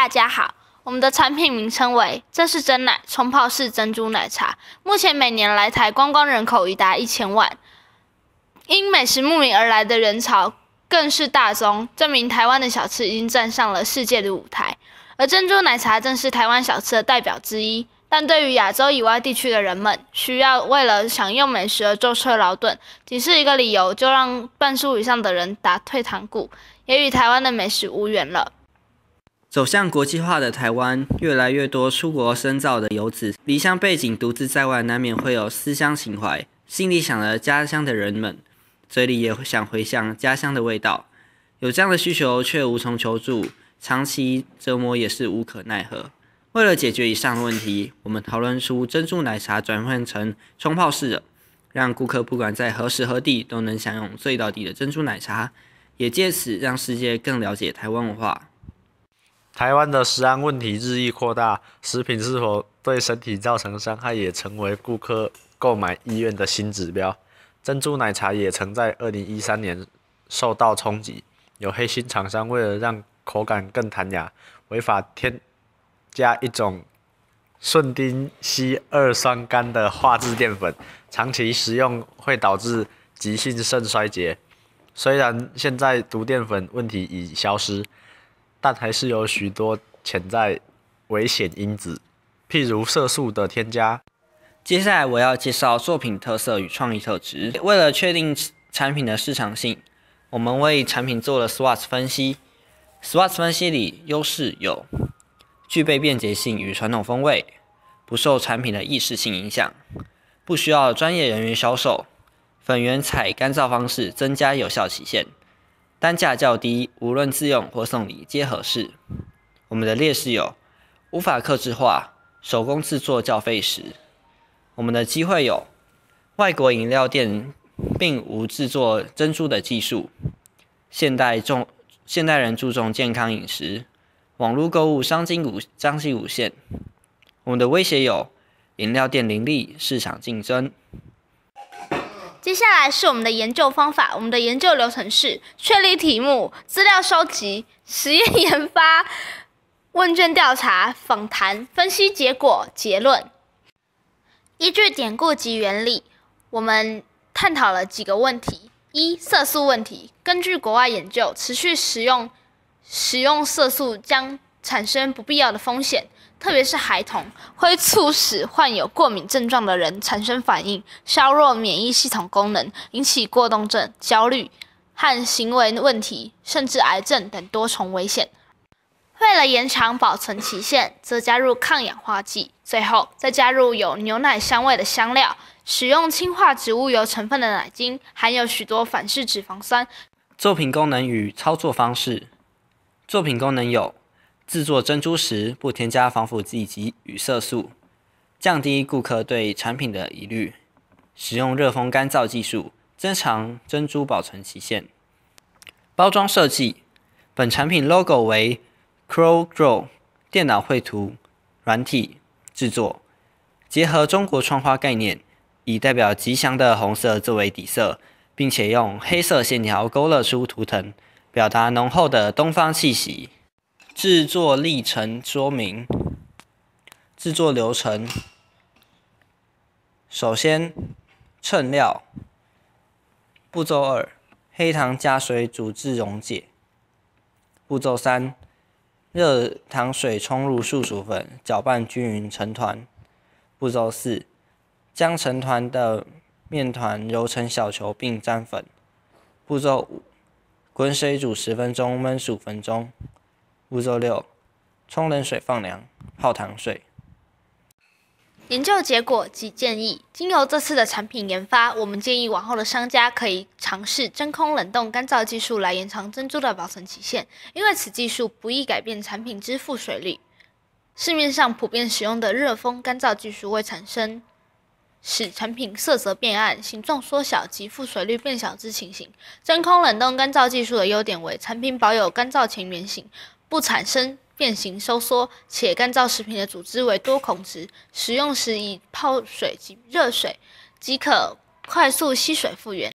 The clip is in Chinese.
大家好，我们的产品名称为这是真奶冲泡式珍珠奶茶。目前每年来台观光人口已达一千万，因美食慕名而来的人潮更是大宗，证明台湾的小吃已经站上了世界的舞台。而珍珠奶茶正是台湾小吃的代表之一。但对于亚洲以外地区的人们，需要为了享用美食而舟车劳顿，仅是一个理由就让半数以上的人打退堂鼓，也与台湾的美食无缘了。走向国际化的台湾，越来越多出国深造的游子，离乡背景，独自在外，难免会有思乡情怀，心里想着家乡的人们，嘴里也想回想家乡的味道，有这样的需求却无从求助，长期折磨也是无可奈何。为了解决以上问题，我们讨论出珍珠奶茶转换成冲泡式的，让顾客不管在何时何地都能享用最到底的珍珠奶茶，也借此让世界更了解台湾文化。台湾的食安问题日益扩大，食品是否对身体造成伤害也成为顾客购买意愿的新指标。珍珠奶茶也曾在2013年受到冲击，有黑心厂商为了让口感更弹牙，违法添加一种顺丁烯二酸苷的化质淀粉，长期食用会导致急性肾衰竭。虽然现在毒淀粉问题已消失。但还是有许多潜在危险因子，譬如色素的添加。接下来我要介绍作品特色与创意特质。为了确定产品的市场性，我们为产品做了 SWOT 分析。SWOT 分析里优势有：具备便捷性与传统风味，不受产品的易识性影响，不需要专业人员销售，粉原采干燥方式增加有效期限。单价较低，无论自用或送礼皆合适。我们的劣势有：无法克制化，手工制作较费时。我们的机会有：外国饮料店并无制作珍珠的技术；现代重现代人注重健康饮食；网络购物商机无商机无限。我们的威胁有：饮料店林立，市场竞争。接下来是我们的研究方法。我们的研究流程是：确立题目、资料收集、实验研发、问卷调查、访谈、分析结果、结论。依据典故及原理，我们探讨了几个问题：一、色素问题。根据国外研究，持续使用使用色素将产生不必要的风险。特别是孩童会促使患有过敏症状的人产生反应，削弱免疫系统功能，引起过动症、焦虑和行为问题，甚至癌症等多重危险。为了延长保存期限，则加入抗氧化剂，最后再加入有牛奶香味的香料。使用氢化植物油成分的奶精含有许多反式脂肪酸。作品功能与操作方式。作品功能有。制作珍珠时不添加防腐剂及与色素，降低顾客对产品的疑虑。使用热风干燥技术，增强珍珠保存期限。包装设计，本产品 logo 为 c r o w Grow”，电脑绘图软体制作，结合中国窗花概念，以代表吉祥的红色作为底色，并且用黑色线条勾勒出图腾，表达浓厚的东方气息。制作历程说明，制作流程：首先，称料。步骤二，黑糖加水煮至溶解。步骤三，热糖水冲入素薯粉，搅拌均匀成团。步骤四，将成团的面团揉成小球并沾粉。步骤五，滚水煮十分钟，焖十五分钟。步骤六，冲冷水放凉，泡糖水。研究结果及建议：经由这次的产品研发，我们建议往后的商家可以尝试真空冷冻干燥技术来延长珍珠的保存期限，因为此技术不易改变产品之附水率。市面上普遍使用的热风干燥技术会产生使产品色泽变暗、形状缩小及附水率变小之情形。真空冷冻干燥技术的优点为产品保有干燥前原型，不产生变形、收缩，且干燥食品的组织为多孔质，使用时以泡水及热水即可快速吸水复原。